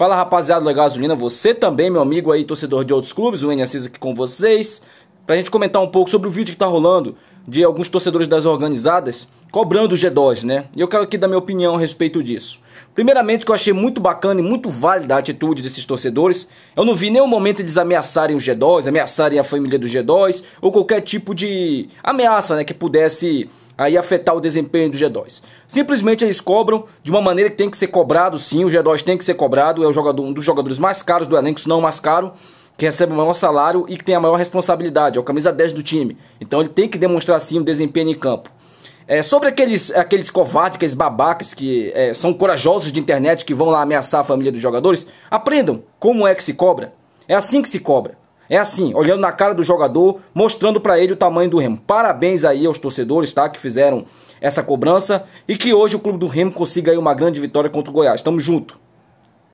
Fala rapaziada da Gasolina, você também, meu amigo aí, torcedor de outros clubes, o N Assis aqui com vocês, pra gente comentar um pouco sobre o vídeo que tá rolando de alguns torcedores das organizadas cobrando o G2, né? E eu quero aqui dar minha opinião a respeito disso. Primeiramente, que eu achei muito bacana e muito válida a atitude desses torcedores. Eu não vi nenhum momento eles ameaçarem o G2, ameaçarem a família do G2 ou qualquer tipo de ameaça, né, que pudesse aí afetar o desempenho do G2. Simplesmente eles cobram de uma maneira que tem que ser cobrado, sim, o G2 tem que ser cobrado, é o jogador, um dos jogadores mais caros do elenco, se não o mais caro que recebe o maior salário e que tem a maior responsabilidade, é o camisa 10 do time. Então ele tem que demonstrar sim o um desempenho em campo. É, sobre aqueles, aqueles covardes, aqueles babacas que é, são corajosos de internet que vão lá ameaçar a família dos jogadores, aprendam como é que se cobra. É assim que se cobra. É assim, olhando na cara do jogador, mostrando para ele o tamanho do Remo. Parabéns aí aos torcedores, tá? Que fizeram essa cobrança e que hoje o clube do Remo consiga aí uma grande vitória contra o Goiás. Tamo junto.